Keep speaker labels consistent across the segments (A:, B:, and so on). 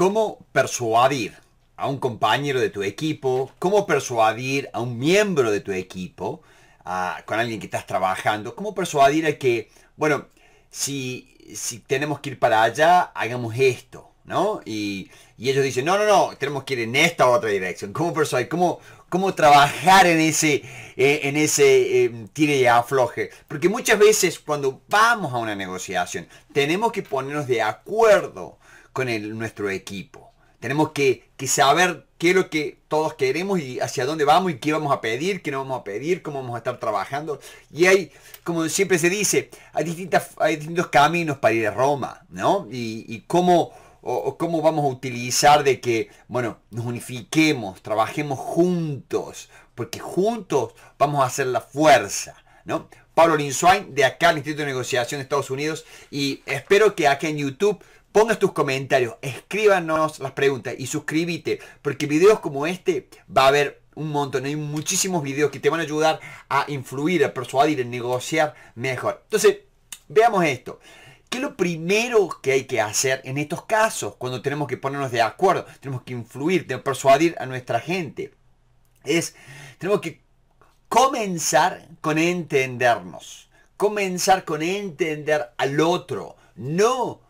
A: ¿Cómo persuadir a un compañero de tu equipo? ¿Cómo persuadir a un miembro de tu equipo? Ah, con alguien que estás trabajando. ¿Cómo persuadir a que, bueno, si, tenemos que ir para allá, hagamos esto? ¿no? Y, ellos dicen, no, no, no, tenemos que ir en esta otra dirección. ¿Cómo persuadir? ¿Cómo, cómo trabajar en ese, eh, en ese em, tire y afloje? Porque muchas veces cuando vamos a una negociación, tenemos que ponernos de acuerdo con el, nuestro equipo. Tenemos que, saber qué es lo que todos queremos y hacia dónde vamos y qué vamos a pedir, qué no vamos a pedir, cómo vamos a estar trabajando. Y hay, como siempre se dice, hay, distintas, distintos caminos para ir a Roma, ¿no? Y, cómo, cómo vamos a utilizar de que, bueno, nos unifiquemos, trabajemos juntos, porque juntos vamos a hacer la fuerza, ¿no? Pablo Linzwein de acá al Instituto de Negociación de Estados Unidos, y espero que acá en YouTube Pongas tus comentarios, escríbanos las preguntas y suscríbete, porque videos como este va a haber un montón, hay muchísimos videos que te van a ayudar a influir, a persuadir, a negociar mejor. Entonces, veamos esto. ¿Qué es lo primero que hay que hacer en estos casos cuando tenemos que ponernos de acuerdo? Tenemos que influir, tenemos persuadir a nuestra gente. Es, tenemos que comenzar con entendernos, comenzar con entender al otro, no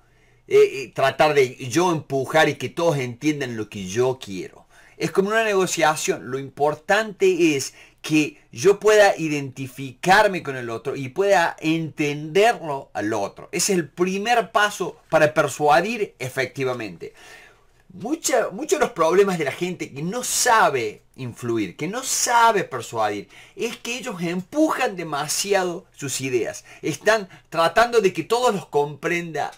A: eh, eh, tratar de yo empujar y que todos entiendan lo que yo quiero. Es como una negociación. Lo importante es que yo pueda identificarme con el otro y pueda entenderlo al otro. Ese es el primer paso para persuadir efectivamente. Mucha, muchos de los problemas de la gente que no sabe influir, que no sabe persuadir, es que ellos empujan demasiado sus ideas. Están tratando de que todos los comprenda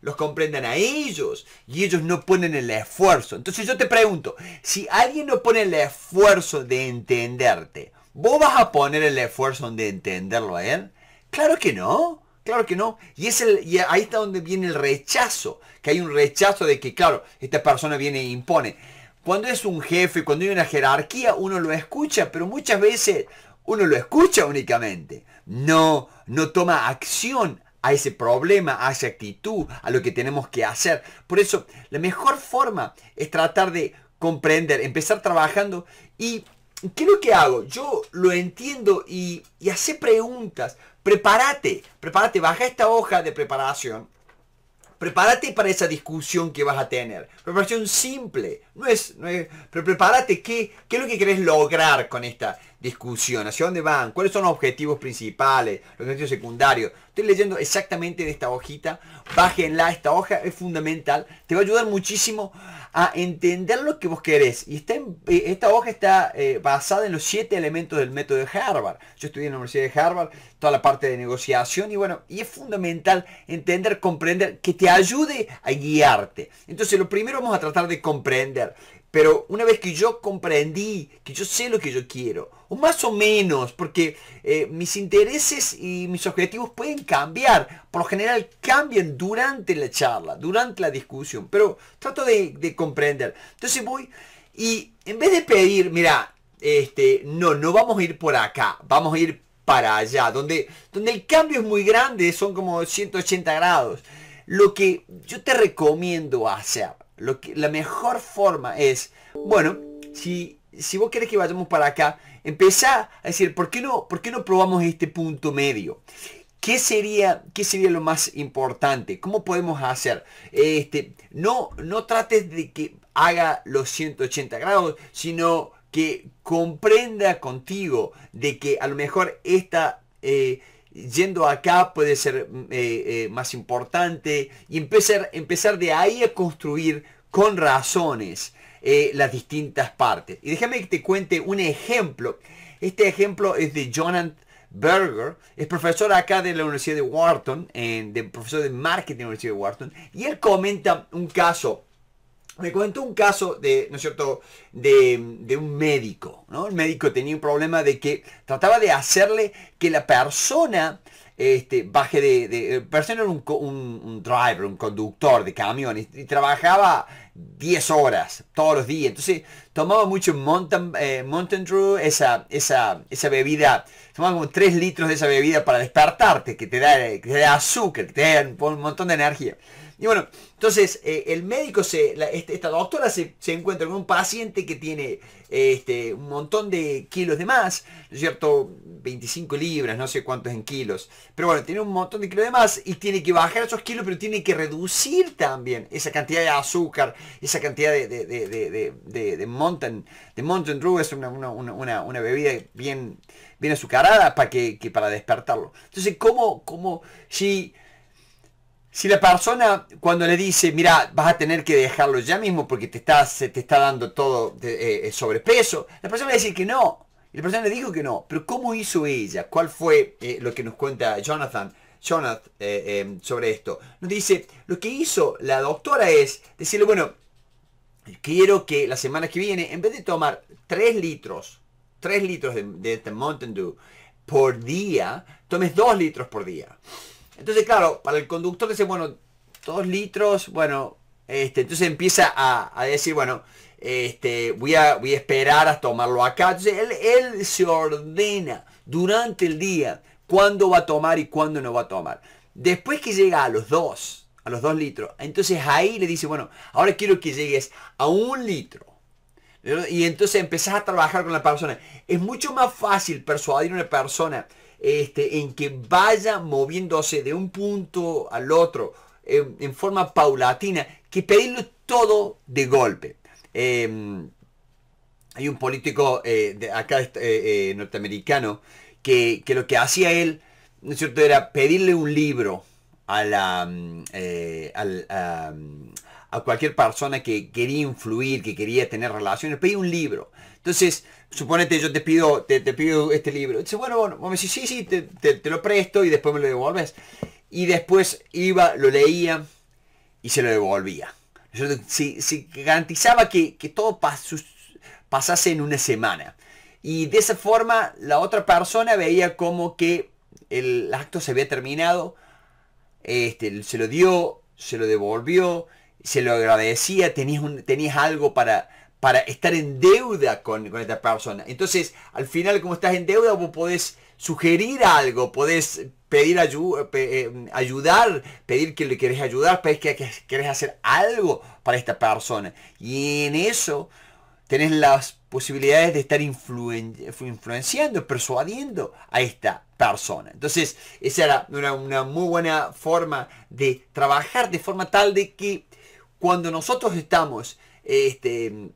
A: los comprendan a ellos y ellos no ponen el esfuerzo. Entonces yo te pregunto, si alguien no pone el esfuerzo de entenderte, ¿vos vas a poner el esfuerzo de entenderlo a él? Claro que no. Claro que no. Y, es el, y ahí está donde viene el rechazo. Que hay un rechazo de que, claro, esta persona viene e impone. Cuando es un jefe, cuando hay una jerarquía, uno lo escucha, pero muchas veces uno lo escucha únicamente. No, no toma acción a ese problema, a esa actitud, a lo que tenemos que hacer. Por eso, la mejor forma es tratar de comprender, empezar trabajando y ¿qué es lo que hago? Yo lo entiendo y, y hace preguntas. Prepárate, prepárate, baja esta hoja de preparación. Prepárate para esa discusión que vas a tener. Preparación simple, no es, no es, pero prepárate, ¿qué, es lo que querés lograr con esta discusión? ¿Hacia dónde van? ¿Cuáles son los objetivos principales? ¿Los objetivos secundarios? Estoy leyendo exactamente de esta hojita. Bájenla, esta hoja es fundamental. Te va a ayudar muchísimo a entender lo que vos querés. Y eh, esta hoja está eh, basada en los siete elementos del método de Harvard. Yo estudié en la Universidad de Harvard, toda la parte de negociación. Y bueno, y es fundamental entender, comprender, que te ayude a guiarte. Entonces, lo primero vamos a tratar de comprender pero una vez que yo comprendí, que yo sé lo que yo quiero, o más o menos, porque eh, mis intereses y mis objetivos pueden cambiar, por lo general cambian durante la charla, durante la discusión, pero trato de, comprender. Entonces voy y en vez de pedir, mira, este, no, no vamos a ir por acá, vamos a ir para allá, donde, donde el cambio es muy grande, son como 180 grados. Lo que yo te recomiendo hacer la mejor forma es, bueno, si, si vos querés que vayamos para acá, empezá a decir, ¿por qué no, por qué no probamos este punto medio? ¿Qué sería, ¿Qué sería lo más importante? ¿Cómo podemos hacer? Este, no, no trates de que haga los 180 grados, sino que comprenda contigo de que a lo mejor esta... Eh, yendo acá puede ser mm, eh, eh, más importante y empezar, empezar de ahí a construir con razones eh, las distintas partes. Y déjame que te cuente un ejemplo. Este ejemplo es de Jonathan Berger, es profesor acá de la Universidad de Wharton, de profesor de marketing de la Universidad de Wharton, y él comenta un caso me cuento un caso de, ¿no es cierto?, de, un médico, El médico tenía un problema de que trataba de hacerle que la persona este, baje de, de eh, persona era un, driver, un conductor de camiones, y trabajaba 10 horas todos los días, entonces tomaba mucho Mountain, eh, esa, bebida, tomaba como 3 litros de esa bebida para despertarte, que te da, que te da azúcar, que te da un montón de energía. Y bueno, entonces eh, el médico, se, este, esta doctora se, encuentra con un paciente que tiene este, un montón de kilos de más, ¿no es cierto? 25 libras, no sé cuántos en kilos. Pero bueno, tiene un montón de kilos de más y tiene que bajar esos kilos, pero tiene que reducir también esa cantidad de azúcar, esa cantidad de, de, de, de, mountain, de mountain Dew, es una, bebida bien, bien azucarada para que, para despertarlo. Entonces, ¿cómo, cómo si si la persona cuando le dice, mira, vas a tener que dejarlo ya mismo porque te, te está dando todo eh, eh, sobrepeso, la persona va a decir que no. Y la persona le dijo que no. Pero ¿cómo hizo ella? ¿Cuál fue eh, lo que nos cuenta Jonathan? Em, sobre esto. Nos dice, lo que hizo la doctora es decirle, bueno, quiero que la semana que viene, en vez de tomar 3 litros, 3 litros de, de este Mountain Dew por día, tomes 2 litros por día. Entonces, claro, para el conductor que dice, bueno, dos litros, bueno, este, entonces empieza a, decir, bueno, este, voy, a, voy a esperar a tomarlo acá. Entonces, él, él se ordena durante el día cuándo va a tomar y cuándo no va a tomar. Después que llega a los dos, a los dos litros, entonces ahí le dice, bueno, ahora quiero que llegues a un litro. Y entonces empezás a trabajar con la persona. Es mucho más fácil persuadir a una persona este, en que vaya moviéndose de un punto al otro eh, en, forma paulatina, que pedirlo todo de golpe. Em, hay un político eh, de acá este, eh, norteamericano que, lo que hacía él, ¿no cierto?, era pedirle un libro a la, mm, al, a, mm, a cualquier persona que quería influir, que quería tener relaciones, pedí un libro. Entonces, suponete yo te pido, te, pido este libro. Dice, bueno, bueno, me dice, sí, sí, te, lo presto y después me lo devolves. Y después iba, lo leía y se lo devolvía. Yo, se, garantizaba que, todo pasase en una semana. Y de esa forma la otra persona veía como que el acto se había terminado, este, se lo dio, se lo devolvió, se lo agradecía, tenías, algo para, para estar en deuda con, esta persona. Entonces, al final, como estás en deuda, vos podés sugerir algo, podés pedir ayuda, eh, ayudar, pedir que le querés ayudar, pedir que, quieres querés hacer algo para esta persona. Y en eso tenés las posibilidades de estar influenciando, persuadiendo a esta persona. Entonces, esa era una muy buena forma de trabajar de forma tal de que cuando nosotros estamos este,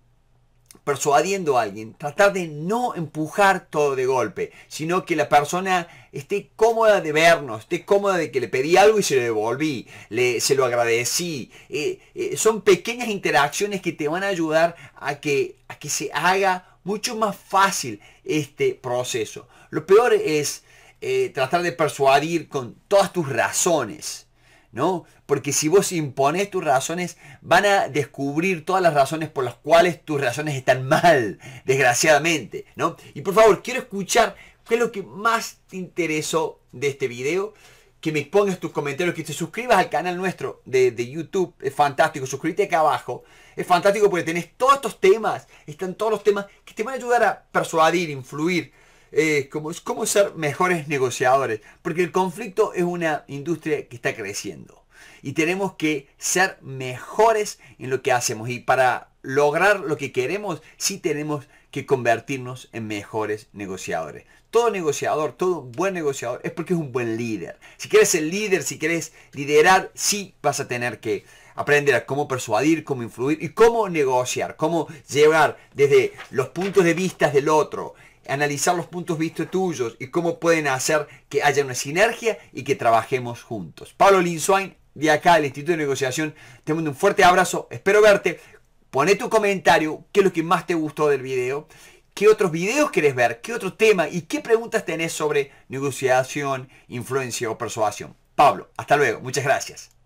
A: persuadiendo a alguien, tratar de no empujar todo de golpe, sino que la persona esté cómoda de vernos, esté cómoda de que le pedí algo y se lo devolví, le, se lo agradecí. Eh, eh, son pequeñas interacciones que te van a ayudar a que, que se haga mucho más fácil este proceso. Lo peor es eh, tratar de persuadir con todas tus razones. ¿no? Porque si vos impones tus razones, van a descubrir todas las razones por las cuales tus razones están mal, desgraciadamente, ¿no? Y por favor, quiero escuchar qué es lo que más te interesó de este video. Que me pongas tus comentarios, que te suscribas al canal nuestro de, de YouTube. Es fantástico. Suscríbete acá abajo. Es fantástico porque tenés todos estos temas. Están todos los temas que te van a ayudar a persuadir, influir eh, como, cómo ser mejores negociadores, porque el conflicto es una industria que está creciendo y tenemos que ser mejores en lo que hacemos y para lograr lo que queremos sí tenemos que convertirnos en mejores negociadores. Todo negociador, todo buen negociador es porque es un buen líder. Si quieres ser líder, si quieres liderar, sí vas a tener que aprender a cómo persuadir, cómo influir y cómo negociar, cómo llevar desde los puntos de vista del otro, analizar los puntos vistos tuyos y cómo pueden hacer que haya una sinergia y que trabajemos juntos. Pablo Linsuain, de acá del Instituto de Negociación, te mando un fuerte abrazo, espero verte. Pone tu comentario, qué es lo que más te gustó del video, qué otros videos querés ver, qué otro tema y qué preguntas tenés sobre negociación, influencia o persuasión. Pablo, hasta luego, muchas gracias.